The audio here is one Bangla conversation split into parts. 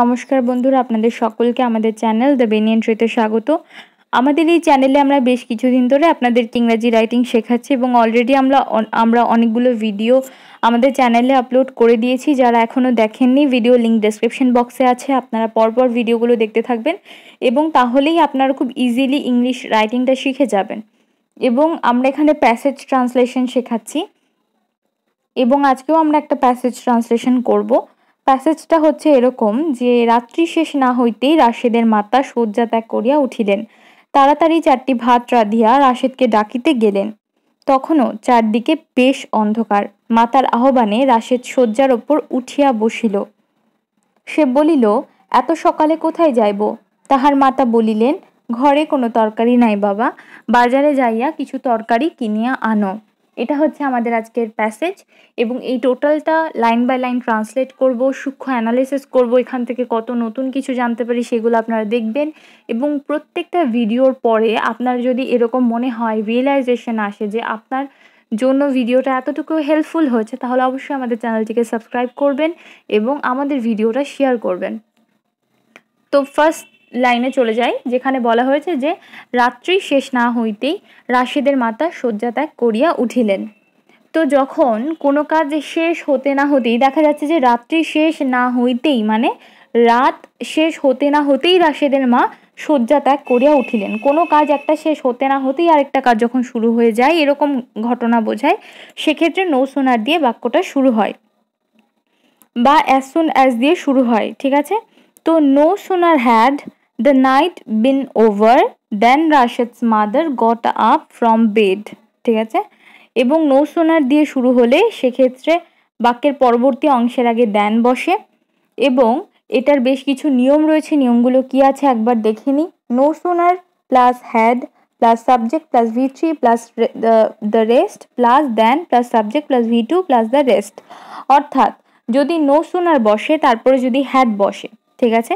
নমস্কার বন্ধুরা আপনাদের সকলকে আমাদের চ্যানেল দ্য বেনিয়ান ট্রিতে স্বাগত আমাদের এই চ্যানেলে আমরা বেশ কিছুদিন ধরে আপনাদেরকে ইংরাজি রাইটিং শেখাচ্ছি এবং অলরেডি আমরা আমরা অনেকগুলো ভিডিও আমাদের চ্যানেলে আপলোড করে দিয়েছি যারা এখনও দেখেননি ভিডিও লিঙ্ক ডেসক্রিপশন বক্সে আছে আপনারা পরপর ভিডিওগুলো দেখতে থাকবেন এবং তাহলেই আপনারা খুব ইজিলি ইংলিশ রাইটিংটা শিখে যাবেন এবং আমরা এখানে প্যাসেজ ট্রান্সলেশন শেখাচ্ছি এবং আজকেও আমরা একটা প্যাসেজ ট্রান্সলেশন করবো প্যাসেজটা হচ্ছে এরকম যে রাত্রি শেষ না হইতেই রাশেদের মাতা শয্যা ত্যাগ করিয়া উঠিলেন তাড়াতাড়ি চারটি ভাত রাঁধিয়া রাশেদকে ডাকিতে গেলেন তখনও চারদিকে বেশ অন্ধকার মাতার আহ্বানে রাশেদ শয্যার ওপর উঠিয়া বসিল সে বলিল এত সকালে কোথায় যাইব তাহার মাতা বলিলেন ঘরে কোনো তরকারি নাই বাবা বাজারে যাইয়া কিছু তরকারি কিনিয়া আনো এটা হচ্ছে আমাদের আজকের প্যাসেজ এবং এই টোটালটা লাইন বাই লাইন ট্রান্সলেট করব সূক্ষ্ম অ্যানালিসিস করব এখান থেকে কত নতুন কিছু জানতে পারি সেগুলো আপনারা দেখবেন এবং প্রত্যেকটা ভিডিওর পরে আপনার যদি এরকম মনে হয় রিয়েলাইজেশন আসে যে আপনার জন্য ভিডিওটা এতটুকু হেল্পফুল হয়েছে তাহলে অবশ্যই আমাদের চ্যানেলটিকে সাবস্ক্রাইব করবেন এবং আমাদের ভিডিওটা শেয়ার করবেন তো ফার্স্ট লাইনে চলে যাই যেখানে বলা হয়েছে যে রাত্রি শেষ না হইতেই রাশিদের মাতা শয্যাত্যাগ করিয়া উঠিলেন তো যখন কোনো কাজ শেষ হতে না হতেই দেখা যাচ্ছে যে রাত্রি শেষ না হইতেই মানে রাত শেষ হতে না হতেই রাশেদের মা শয্যা ত্যাগ করিয়া উঠিলেন কোনো কাজ একটা শেষ হতে না হতেই আরেকটা কাজ যখন শুরু হয়ে যায় এরকম ঘটনা বোঝায় সেক্ষেত্রে নৌসোনার দিয়ে বাক্যটা শুরু হয় বা অ্যাজ সুন অ্যাজ দিয়ে শুরু হয় ঠিক আছে তো no sooner had The night been over, then Rashid's mother got up from bed. ঠিক আছে এবং নো সোনার দিয়ে শুরু হলে সেক্ষেত্রে বাক্যের পরবর্তী অংশের আগে দেন বসে এবং এটার বেশ কিছু নিয়ম রয়েছে নিয়মগুলো কি আছে একবার দেখে নিই no sooner plus had plus subject plus V three plus the rest plus than plus subject plus V two plus the rest অর্থাৎ যদি নো সোনার বসে তারপরে যদি হ্যাড বসে ঠিক আছে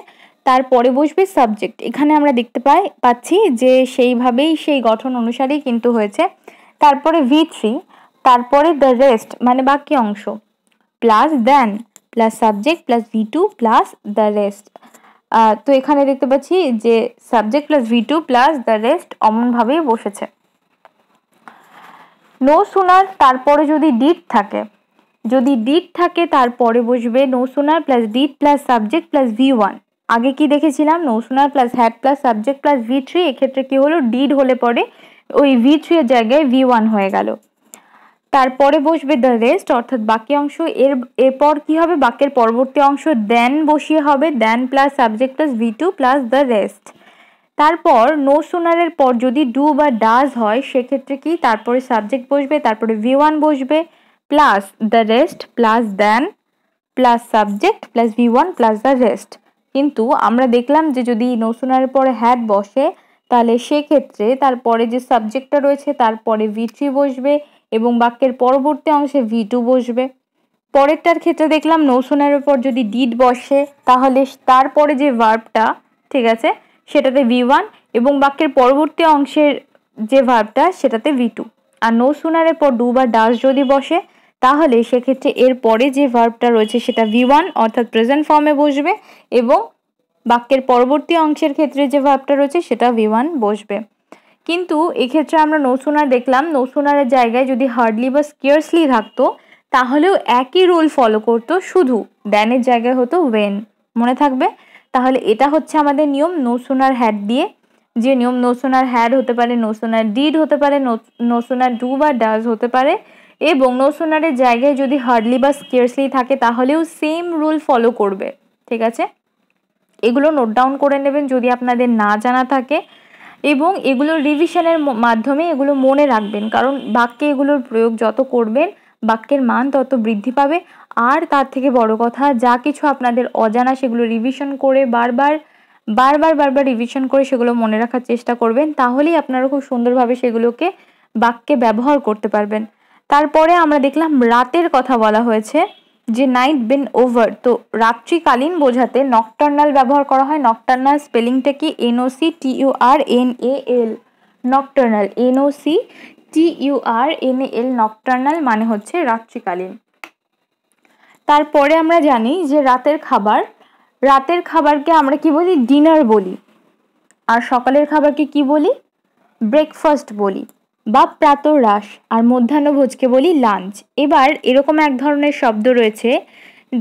তারপরে বসবে সাবজেক্ট এখানে আমরা দেখতে পাই পাচ্ছি যে সেইভাবেই সেই গঠন অনুসারেই কিন্তু হয়েছে তারপরে ভি থ্রি তারপরে দ্য রেস্ট মানে বাকি অংশ plus than plus subject plus V two plus the rest তো এখানে দেখতে পাচ্ছি যে subject plus V two plus the rest অমনভাবেই বসেছে নো সোনার তারপরে যদি ডিট থাকে যদি ডিট থাকে তারপরে বসবে no sooner plus did plus subject plus V one আগে কি দেখেছিলাম no sooner plus had plus subject plus V three এক্ষেত্রে কী হলো ডিড হলে পরে ওই ভি থ্রি এর জায়গায় ভি ওয়ান হয়ে গেল তারপরে বসবে দ্য রেস্ট অর্থাৎ বাকি অংশ এর এরপর কি হবে বাক্যের পরবর্তী অংশ দেন বসিয়ে হবে than plus subject plus V two plus the rest তারপর নো সোনারের পর যদি ডু বা ডাজ হয় সেক্ষেত্রে কি তারপরে সাবজেক্ট বসবে তারপরে ভি ওয়ান বসবে plus the rest plus than plus subject plus V one plus the rest কিন্তু আমরা দেখলাম যে যদি নৌসোনার পরে হ্যাড বসে তাহলে সেক্ষেত্রে তারপরে যে সাবজেক্টটা রয়েছে তারপরে ভি থ্রি বসবে এবং বাক্যের পরবর্তী অংশে ভি টু বসবে পরেরটার ক্ষেত্রে দেখলাম নৌসোনার উপর যদি ডিড বসে তাহলে তারপরে যে ভার্বটা ঠিক আছে সেটাতে ভি ওয়ান এবং বাক্যের পরবর্তী অংশের যে ভার্বটা সেটাতে ভি টু আর নৌসোনারের পর ডু বা ডাস যদি বসে তাহলে সেক্ষেত্রে এর পরে যে ভার্বটা রয়েছে সেটা ভি ওয়ান অর্থাৎ প্রেজেন্ট ফর্মে বসবে এবং বাক্যের পরবর্তী অংশের ক্ষেত্রে যে ভার্বটা রয়েছে সেটা ভি ওয়ান বসবে কিন্তু এক্ষেত্রে আমরা নসুনার দেখলাম নৌসুনারের জায়গায় যদি হার্ডলি বা স্কেয়ার্সলি থাকতো তাহলেও একই রুল ফলো করতো শুধু ড্যানের জায়গায় হতো ওয়েন মনে থাকবে তাহলে এটা হচ্ছে আমাদের নিয়ম নৌসুনার হ্যাড দিয়ে যে নিয়ম নৌসুনার হ্যাড হতে পারে নৌসুনার ডিড হতে পারে নৌসুনার ডু বা ডাজ হতে পারে এবং নৌসোনারের জায়গায় যদি হার্ডলি বা স্কেয়ার্সলি থাকে তাহলেও সেম রুল ফলো করবে ঠিক আছে এগুলো নোট ডাউন করে নেবেন যদি আপনাদের না জানা থাকে এবং এগুলো রিভিশনের মাধ্যমে এগুলো মনে রাখবেন কারণ বাক্যে এগুলোর প্রয়োগ যত করবেন বাক্যের মান তত বৃদ্ধি পাবে আর তার থেকে বড় কথা যা কিছু আপনাদের অজানা সেগুলো রিভিশন করে বারবার বারবার বারবার রিভিশন করে সেগুলো মনে রাখার চেষ্টা করবেন তাহলেই আপনারা খুব সুন্দরভাবে সেগুলোকে বাক্যে ব্যবহার করতে পারবেন তারপরে আমরা দেখলাম রাতের কথা বলা হয়েছে যে নাইট বিন ওভার তো রাত্রিকালীন বোঝাতে নকটার্নাল ব্যবহার করা হয় নকটার্নাল স্পেলিংটা কি N O C T U R N A L nocturnal N O C T U R N A L nocturnal মানে হচ্ছে রাত্রিকালীন তারপরে আমরা জানি যে রাতের খাবার রাতের খাবারকে আমরা কি বলি ডিনার বলি আর সকালের খাবারকে কি বলি ব্রেকফাস্ট বলি বা প্রাতরাস আর মধ্যাহ্নভোজকে বলি লাঞ্চ এবার এরকম এক ধরনের শব্দ রয়েছে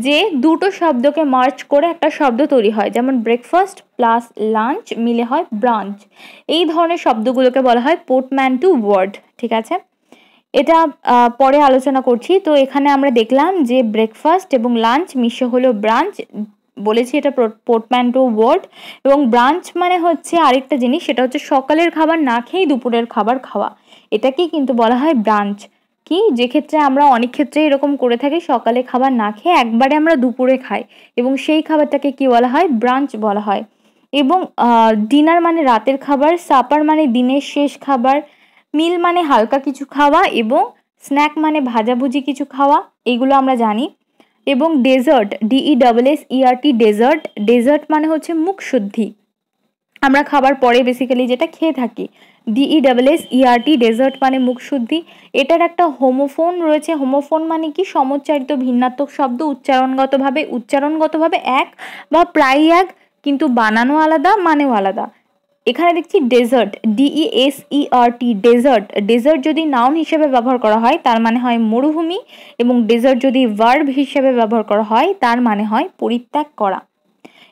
যে দুটো শব্দকে মার্চ করে একটা শব্দ তৈরি হয় যেমন ব্রেকফাস্ট প্লাস লাঞ্চ মিলে হয় ব্রাঞ্চ এই ধরনের শব্দগুলোকে বলা হয় পোর্টম্যান টু ওয়ার্ড ঠিক আছে এটা পরে আলোচনা করছি তো এখানে আমরা দেখলাম যে ব্রেকফাস্ট এবং লাঞ্চ মিশে হলো ব্রাঞ্চ বলেছি এটা পোর্টম্যান টু ওয়ার্ড এবং ব্রাঞ্চ মানে হচ্ছে আরেকটা জিনিস সেটা হচ্ছে সকালের খাবার না খেয়েই দুপুরের খাবার খাওয়া এটাকে কিন্তু বলা হয় ব্রাঞ্চ কি যে ক্ষেত্রে আমরা অনেক ক্ষেত্রে এরকম করে থাকি সকালে খাবার না খেয়ে একবারে আমরা দুপুরে খাই এবং সেই খাবারটাকে কি বলা হয় ব্রাঞ্চ বলা হয় এবং ডিনার মানে রাতের খাবার সাপার মানে দিনের শেষ খাবার মিল মানে হালকা কিছু খাওয়া এবং স্ন্যাক মানে ভাজাভুজি কিছু খাওয়া এইগুলো আমরা জানি এবং dessert D E double S E R T dessert dessert মানে হচ্ছে মুখ শুদ্ধি আমরা খাবার পরে বেসিক্যালি যেটা খেয়ে থাকি ডিইডাবলএসইআরটি ডেজার্ট e e মানে মুখশুদ্ধি এটার একটা হোমোফোন রয়েছে হোমোফোন মানে কি সমোচ্চারিত ভিন্নাত্মক শব্দ উচ্চারণগতভাবে উচ্চারণগতভাবে এক বা প্রায় এক কিন্তু বানানো আলাদা মানেও আলাদা এখানে দেখছি ডেজার্ট ডিইএসইআরটি ডেজার্ট ডেজার্ট যদি নাউন হিসেবে ব্যবহার করা হয় তার মানে হয় মরুভূমি এবং ডেজার্ট যদি ভার্ব হিসেবে ব্যবহার করা হয় তার মানে হয় পরিত্যাগ করা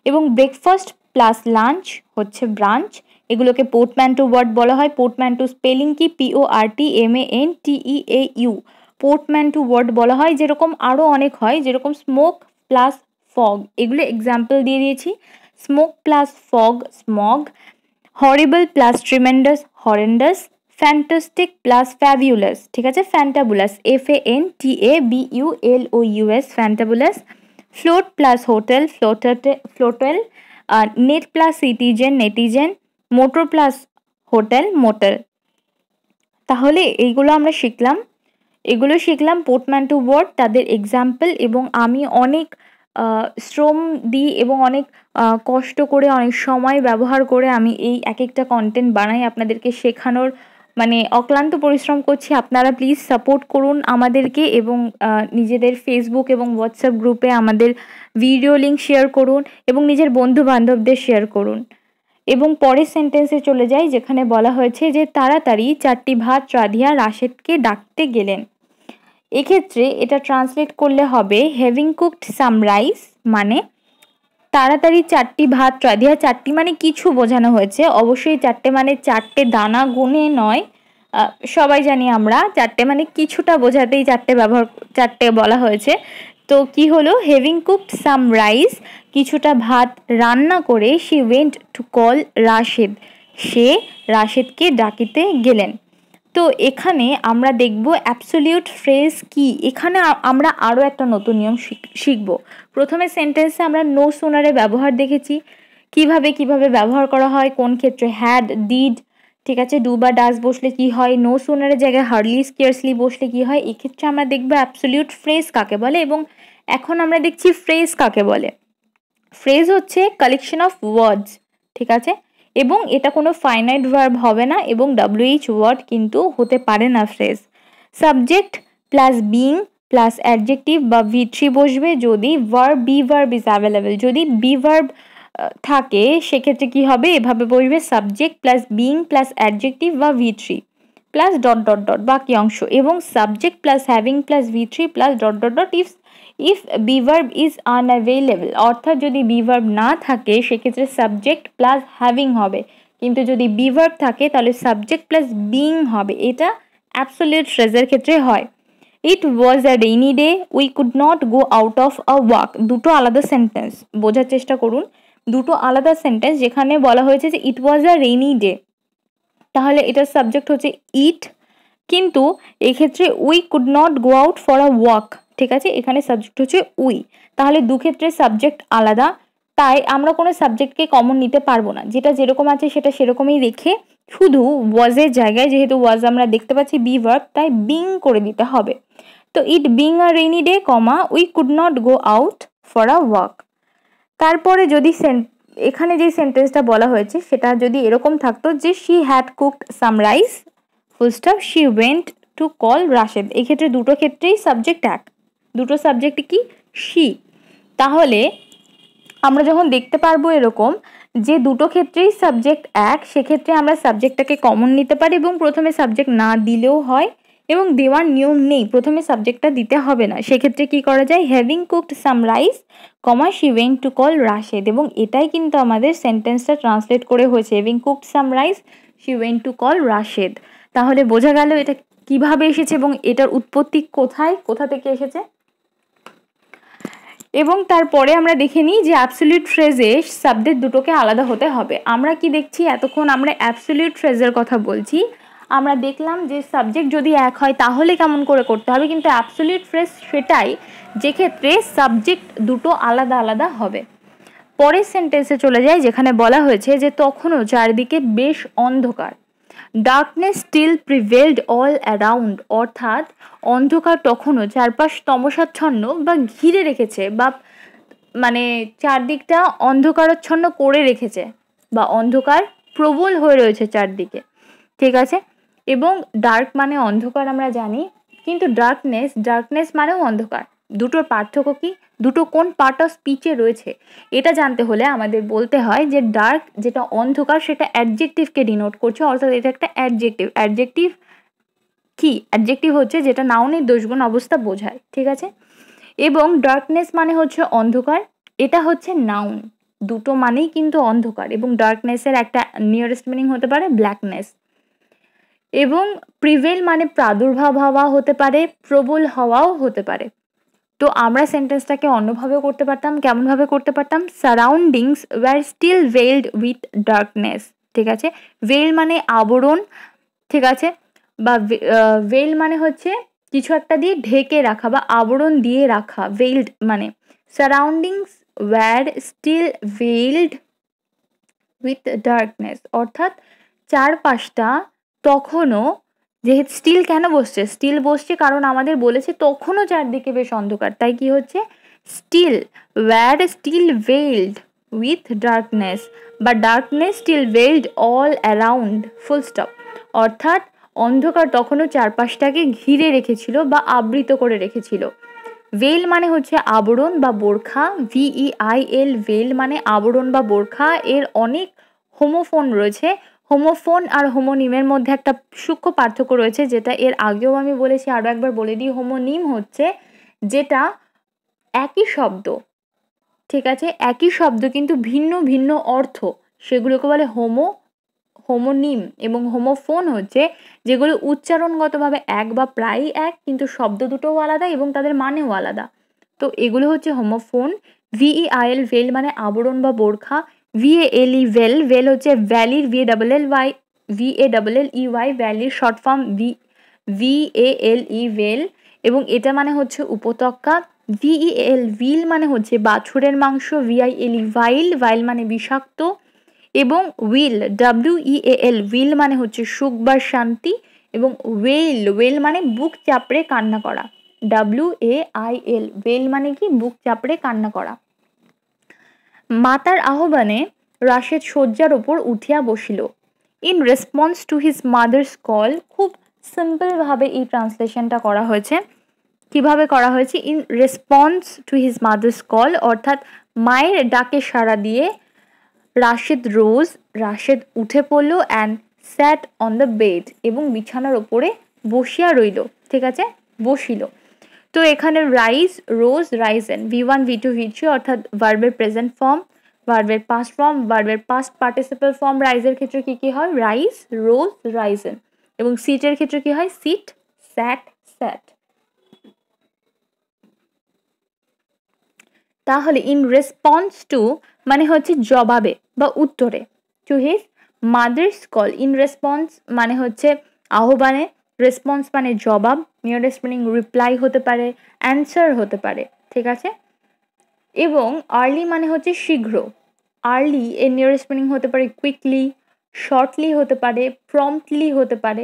এবং ব্রেকফাস্ট প্লাস লাঞ্চ হচ্ছে ব্রাঞ্চ এগুলোকে পোর্টম্যান্টো ওয়ার্ড বলা হয় পোর্টম্যান্টো স্পেলিং কি P O R T M A N T E A U portmanteau word বলা হয় যেরকম আরও অনেক হয় যেরকম স্মোক প্লাস ফগ এগুলো এক্সাম্পল দিয়ে দিয়েছি smoke plus fog smog horrible plus tremendous horrendous fantastic plus fabulous ঠিক আছে fantabulous F A N T A B U L O U S fantabulous float plus hotel floater floatel net plus citizen netizen motor plus hotel motel তাহলে এইগুলো আমরা শিখলাম এগুলো শিখলাম পোর্টম্যান টু ওয়ার্ড তাদের এক্সাম্পল এবং আমি অনেক শ্রম দিই এবং অনেক কষ্ট করে অনেক সময় ব্যবহার করে আমি এই এক একটা কন্টেন্ট বানাই আপনাদেরকে শেখানোর মানে অক্লান্ত পরিশ্রম করছি আপনারা প্লিজ সাপোর্ট করুন আমাদেরকে এবং নিজেদের ফেসবুক এবং হোয়াটসঅ্যাপ গ্রুপে আমাদের ভিডিও লিঙ্ক শেয়ার করুন এবং নিজের বন্ধু বান্ধবদের শেয়ার করুন এবং পরের সেন্টেন্সে চলে যাই যেখানে বলা হয়েছে যে তাড়াতাড়ি চারটি ভাত রাধিয়া রাশেদকে ডাকতে গেলেন এক্ষেত্রে এটা ট্রান্সলেট করলে হবে হ্যাভিং কুকড সাম রাইস মানে তাড়াতাড়ি চারটি ভাত রাধিয়া চারটি মানে কিছু বোঝানো হয়েছে অবশ্যই চারটে মানে চারটে দানা গুনে নয় সবাই জানি আমরা চারটে মানে কিছুটা বোঝাতেই চারটে ব্যবহার চারটে বলা হয়েছে তো কি হলো হেভিং কুক সাম রাইস কিছুটা ভাত রান্না করে she went to call Rashed সে রাশেদকে ডাকিতে গেলেন তো এখানে আমরা দেখব অ্যাপসোলিউট ফ্রেজ কি এখানে আমরা আরও একটা নতুন নিয়ম শিখব প্রথমে সেন্টেন্সে আমরা নো সোনারে ব্যবহার দেখেছি কিভাবে কিভাবে ব্যবহার করা হয় কোন ক্ষেত্রে হ্যাড ডিড ঠিক আছে ডু বা ডাস বসলে কি হয় নো সোনারের জায়গায় হার্ডলি স্কেয়ারসলি বসলে কি হয় এক্ষেত্রে আমরা দেখব অ্যাপসোলিউট ফ্রেজ কাকে বলে এবং এখন আমরা দেখছি ফ্রেজ কাকে বলে ফ্রেজ হচ্ছে কালেকশন অফ ওয়ার্ডস ঠিক আছে এবং এটা কোনো ফাইনাইট ভার্ব হবে না এবং ডাব্লিউএইচ ওয়ার্ড কিন্তু হতে পারে না phrase subject plus being plus adjective বা ভি থ্রি বসবে যদি verb be verb is available যদি বি ভার্ব থাকে সেক্ষেত্রে কি হবে এভাবে বসবে subject plus being plus adjective বা V three plus dot dot dot বাকি অংশ এবং subject plus having plus V three plus dot dot dot ifs if be verb is unavailable অর্থাৎ যদি বিভার্ব না থাকে সেক্ষেত্রে সাবজেক্ট প্লাস হ্যাভিং হবে কিন্তু যদি বিভার্ব থাকে তাহলে সাবজেক্ট প্লাস বিং হবে এটা অ্যাবসোলিউট ফ্রেজের ক্ষেত্রে হয় it was a rainy day we could not go out of a walk দুটো আলাদা সেন্টেন্স বোঝার চেষ্টা করুন দুটো আলাদা সেন্টেন্স যেখানে বলা হয়েছে যে ইট ওয়াজ আ রেইনি ডে তাহলে এটার সাবজেক্ট হচ্ছে ইট কিন্তু এক্ষেত্রে we could not go out for a walk ঠিক আছে এখানে সাবজেক্ট হচ্ছে উই তাহলে দু ক্ষেত্রে সাবজেক্ট আলাদা তাই আমরা কোনো সাবজেক্টকে কমন নিতে পারবো না যেটা যেরকম আছে সেটা সেরকমই রেখে শুধু ওয়াজের জায়গায় যেহেতু ওয়াজ আমরা দেখতে পাচ্ছি বি ওয়ার্ক তাই বিং করে দিতে হবে তো it being a rainy day comma we could not go out for a walk তারপরে যদি এখানে যে সেন্টেন্সটা বলা হয়েছে সেটা যদি এরকম থাকতো যে she had cooked some rice full stop she went to call Rashed এক্ষেত্রে দুটো ক্ষেত্রেই সাবজেক্ট এক দুটো সাবজেক্ট কি সি তাহলে আমরা যখন দেখতে পারবো এরকম যে দুটো ক্ষেত্রেই সাবজেক্ট এক সেক্ষেত্রে আমরা সাবজেক্টটাকে কমন নিতে পারি এবং প্রথমে সাবজেক্ট না দিলেও হয় এবং দেওয়ার নিয়ম নেই প্রথমে সাবজেক্টটা দিতে হবে না সেক্ষেত্রে কি করা যায় having cooked some rice comma she went to call Rashed এবং এটাই কিন্তু আমাদের সেন্টেন্সটা ট্রান্সলেট করে হয়েছে having cooked some rice she went to call Rashed তাহলে বোঝা গেল এটা কিভাবে এসেছে এবং এটার উৎপত্তি কোথায় কোথা থেকে এসেছে এবং তারপরে আমরা দেখে নিই যে অ্যাবসলিউট ফ্রেজে সাবজেক্ট দুটোকে আলাদা হতে হবে আমরা কি দেখছি এতক্ষণ আমরা অ্যাবসলিউট ফ্রেজের কথা বলছি আমরা দেখলাম যে সাবজেক্ট যদি এক হয় তাহলে কেমন করে করতে হবে কিন্তু অ্যাবসলিউট ফ্রেজ সেটাই যেক্ষেত্রে সাবজেক্ট দুটো আলাদা আলাদা হবে পরের সেন্টেন্সে চলে যায় যেখানে বলা হয়েছে যে তখনও চারিদিকে বেশ অন্ধকার darkness still prevailed all around অর্থাৎ অন্ধকার তখনও চারপাশ তমসাচ্ছন্ন বা ঘিরে রেখেছে বা মানে চারদিকটা অন্ধকারচ্ছন্ন করে রেখেছে বা অন্ধকার প্রবল হয়ে রয়েছে চারদিকে ঠিক আছে এবং ডার্ক মানে অন্ধকার আমরা জানি কিন্তু ডার্কনেস ডার্কনেস মানেও অন্ধকার দুটোর পার্থক্য কি দুটো কোন পার্ট অফ স্পিচে রয়েছে এটা জানতে হলে আমাদের বলতে হয় যে ডার্ক যেটা অন্ধকার সেটা অ্যাডজেক্টিভকে ডিনোট করছে অর্থাৎ এটা একটা অ্যাডজেক্টিভ অ্যাডজেক্টিভ কি অ্যাডজেক্টিভ হচ্ছে যেটা নাউনের দোষগুণ অবস্থা বোঝায় ঠিক আছে এবং ডার্কনেস মানে হচ্ছে অন্ধকার এটা হচ্ছে নাউন দুটো মানেই কিন্তু অন্ধকার এবং ডার্কনেসের একটা নিয়ারেস্ট মিনিং হতে পারে ব্ল্যাকনেস এবং প্রিভেল মানে প্রাদুর্ভাব হওয়া হতে পারে প্রবল হওয়াও হতে পারে তো আমরা সেন্টেন্সটাকে অন্যভাবেও করতে পারতাম কেমনভাবে করতে পারতাম surroundings were still veiled with darkness ঠিক আছে ভেল মানে আবরণ ঠিক আছে বা ভেল মানে হচ্ছে কিছু একটা দিয়ে ঢেকে রাখা বা আবরণ দিয়ে রাখা ভেইলড মানে surroundings were still veiled with darkness অর্থাৎ চারপাশটা তখনও যেহেতু স্টিল কেন বসছে স্টিল বসছে কারণ আমাদের বলেছে তখনও চারদিকে বেশ অন্ধকার তাই কি হচ্ছে still were still veiled with darkness বা darkness still veiled all around full stop অর্থাৎ অন্ধকার তখনও চারপাশটাকে ঘিরে রেখেছিল বা আবৃত করে রেখেছিল ভেল মানে হচ্ছে আবরণ বা বোরখা ভিই আই এল ভেল মানে আবরণ বা বোরখা এর অনেক হোমোফোন রয়েছে হোমোফোন আর হোমোনিমের মধ্যে একটা সূক্ষ্ম পার্থক্য রয়েছে যেটা এর আগেও আমি বলেছি আরও একবার বলে দিই হোমোনিম হচ্ছে যেটা একই শব্দ ঠিক আছে একই শব্দ কিন্তু ভিন্ন ভিন্ন অর্থ সেগুলোকে বলে হোমো হোমোনিম এবং হোমোফোন হচ্ছে যেগুলো উচ্চারণগতভাবে এক বা প্রায়ই এক কিন্তু শব্দ দুটোও আলাদা এবং তাদের মানেও আলাদা তো এগুলো হচ্ছে homophone V E I L veil e e মানে আবরণ বা বোরখা ভিএএলই ভেল ভেল হচ্ছে ভ্যালির V double L Y V A double L E Y ভ্যালির short form V V A L E vale এবং এটা মানে হচ্ছে উপত্যকা ই এল ভিল মানে হচ্ছে বাছুরের মাংস ভিআই এল ই ভাইল ভাইল মানে বিষাক্ত এবং weal W E L weal মানে হচ্ছে সুখ বা শান্তি এবং ওয়েল ওয়েল মানে বুক চাপড়ে কান্না করা W A I L wail মানে কি বুক চাপড়ে কান্না করা মাতার আহ্বানে রাশেদ শয্যার ওপর উঠিয়া বসিল in response to his mother's call খুব সিম্পলভাবে এই ট্রান্সলেশনটা করা হয়েছে কিভাবে করা হয়েছে in response to his mother's call অর্থাৎ মায়ের ডাকে সাড়া দিয়ে রাশেদ রোজ রাশেদ উঠে পড়ল and sat on the bed এবং বিছানার ওপরে বসিয়া রইল ঠিক আছে বসিল তো এখানে rise rose N V one V two V three অর্থাৎ ভার্বের প্রেজেন্ট ফর্ম ভার্বের পাস্ট ফর্ম ভার্বের পাস্ট পার্টিসিপাল ফর্ম রাইজের ক্ষেত্রে কী কী হয় রাইজ রোজ এন এবং সিটের ক্ষেত্রে কী হয় সিট স্যাট স্যাট তাহলে ইন রেসপন্স টু মানে হচ্ছে জবাবে বা উত্তরে to his mother's call in response মানে হচ্ছে আহ্বানে রেসপন্স মানে জবাব নিয়ারেস্ট মিনিং রিপ্লাই হতে পারে অ্যান্সার হতে পারে ঠিক আছে এবং আর্লি মানে হচ্ছে শীঘ্র আর্লি এর নিয়ারেস্ট মিনিং হতে পারে কুইকলি শর্টলি হতে পারে প্রম্পটলি হতে পারে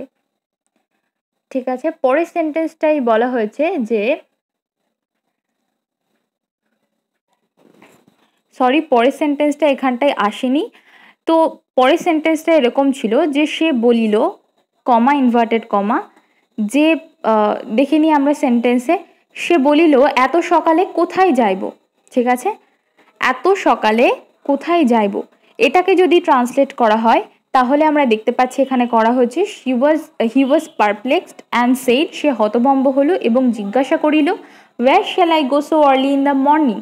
ঠিক আছে পরের সেন্টেন্সটাই বলা হয়েছে যে সরি পরের সেন্টেন্সটা এখানটায় আসেনি তো পরের সেন্টেন্সটা এরকম ছিল যে সে বলিল কমা ইনভার্টেড কমা যে দেখে নিই আমরা সেন্টেন্সে সে বলিল এত সকালে কোথায় যাইব ঠিক আছে এত সকালে কোথায় যাইব এটাকে যদি ট্রান্সলেট করা হয় তাহলে আমরা দেখতে পাচ্ছি এখানে করা হচ্ছে he was he was perplexed and said সে হতবম্ব হলো এবং জিজ্ঞাসা করিল where shall I go so early in the morning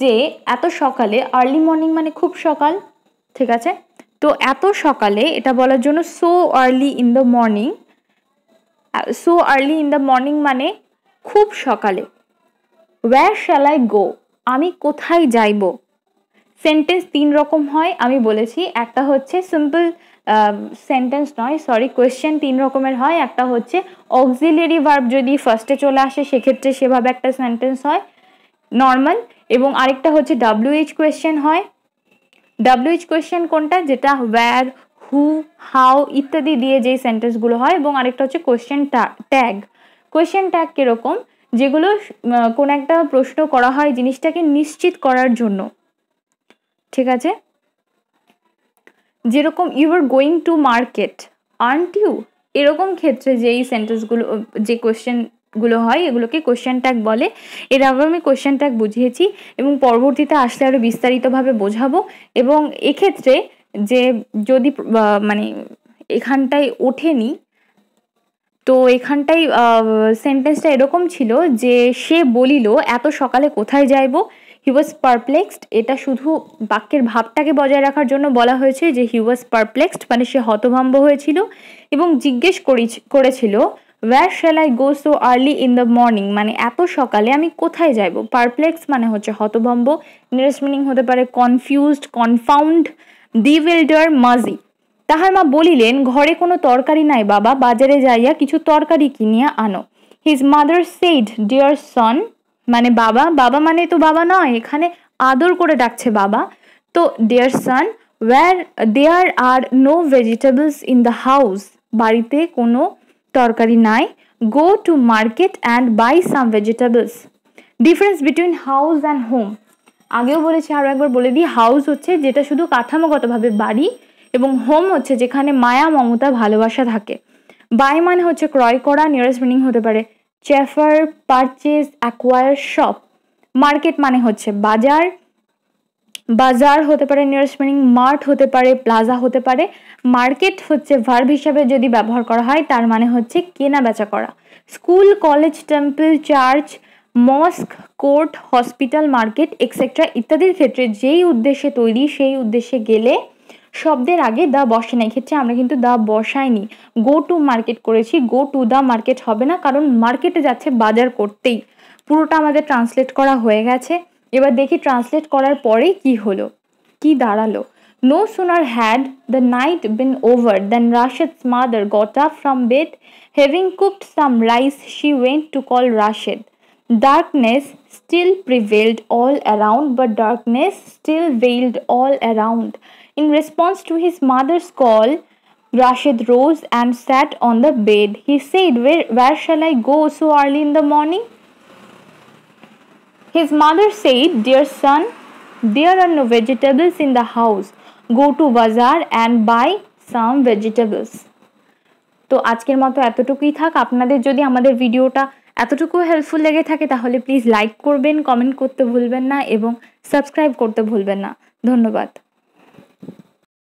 যে এত সকালে আর্লি মর্নিং মানে খুব সকাল ঠিক আছে তো এত সকালে এটা বলার জন্য so early in the morning so early in the morning মানে খুব সকালে ওয়্যার শ্যাল আই গো আমি কোথায় যাইব সেন্টেন্স তিন রকম হয় আমি বলেছি একটা হচ্ছে সিম্পল সেন্টেন্স um, নয় সরি কোয়েশ্চেন তিন রকমের হয় একটা হচ্ছে অক্সিলিয়ারি ভার্ব যদি ফার্স্টে চলে আসে সেক্ষেত্রে সেভাবে একটা সেন্টেন্স হয় নর্মাল এবং আরেকটা হচ্ছে ডাব্লিউএইচ কোয়েশ্চেন হয় ডাব্লিউইচ কোয়েশ্চেন কোনটা যেটা ওয়্যার হু হাউ ইত্যাদি দিয়ে যেই সেন্টেন্সগুলো হয় এবং আরেকটা হচ্ছে কোয়েশ্চেন ট্যাগ কোয়েশ্চেন ট্যাগ কীরকম যেগুলো কোন একটা প্রশ্ন করা হয় জিনিসটাকে নিশ্চিত করার জন্য ঠিক আছে যেরকম you are going to market aren't you এরকম ক্ষেত্রে যেই সেন্টেন্সগুলো যে কোয়েশ্চেন গুলো হয় এগুলোকে কোশ্চেন ট্যাগ বলে এর আবার আমি কোশ্চেন ট্যাগ বুঝিয়েছি এবং পরবর্তীতে আসলে আরও বিস্তারিতভাবে বোঝাবো এবং এক্ষেত্রে যে যদি মানে এখানটায় ওঠেনি তো এখানটাই সেন্টেন্সটা এরকম ছিল যে সে বলিল এত সকালে কোথায় যাইব হি ওয়াজ পারপ্লেক্সড এটা শুধু বাক্যের ভাবটাকে বজায় রাখার জন্য বলা হয়েছে যে হি ওয়াজ পারপ্লেক্সড মানে সে হতভম্ব হয়েছিল এবং জিজ্ঞেস করেছিল where shall I go so early in the morning মানে এত সকালে আমি কোথায় যাব পারপ্লেক্স মানে হচ্ছে হতভম্ব নিয়ারেস্ট মিনিং হতে পারে কনফিউজড কনফাউন্ড ডিভেল্ডার মাজি তাহার মা বলিলেন ঘরে কোনো তরকারি নাই বাবা বাজারে যাইয়া কিছু তরকারি কিনিয়া আনো his mother said dear son মানে বাবা বাবা মানে তো বাবা নয় এখানে আদর করে ডাকছে বাবা তো dear son where there are no vegetables in the house বাড়িতে কোনো তরকারি নাই go to market and buy some vegetables difference between house and home আগেও বলেছি আরও একবার বলে দিই হাউস হচ্ছে যেটা শুধু কাঠামোগতভাবে বাড়ি এবং হোম হচ্ছে যেখানে মায়া মমতা ভালোবাসা থাকে বাই মানে হচ্ছে ক্রয় করা নিয়ারেস্ট মিনিং হতে পারে chaffer purchase acquire shop market মানে হচ্ছে বাজার বাজার হতে পারে নিয়ারেস্ট মিনিং মার্ট হতে পারে প্লাজা হতে পারে মার্কেট হচ্ছে ভার্ভ হিসাবে যদি ব্যবহার করা হয় তার মানে হচ্ছে কেনা বেচা করা school college temple church mosque court hospital market etcetera ইত্যাদির ক্ষেত্রে যেই উদ্দেশ্যে তৈরি সেই উদ্দেশ্যে গেলে শব্দের আগে দা বসে না এক্ষেত্রে আমরা কিন্তু দা বসাইনি গো টু মার্কেট করেছি গো টু দা মার্কেট হবে না কারণ মার্কেটে যাচ্ছে বাজার করতেই পুরোটা আমাদের ট্রান্সলেট করা হয়ে গেছে এবার দেখি ট্রান্সলেট করার পরে কি হলো কি দাঁড়ালো No sooner had the night been over than Rashid's mother got up from bed. Having cooked some rice, she went to call Rashid. Darkness still prevailed all around, but darkness still veiled all around. In response to his mother's call, Rashid rose and sat on the bed. He said, Where, where shall I go so early in the morning? His mother said, Dear son, there are no vegetables in the house. Go to bazaar and buy some vegetables. তো আজকের মতো এতটুকুই থাক আপনাদের যদি আমাদের ভিডিওটা এতটুকু হেল্পফুল লেগে থাকে তাহলে প্লিজ লাইক করবেন কমেন্ট করতে ভুলবেন না এবং সাবস্ক্রাইব করতে ভুলবেন না ধন্যবাদ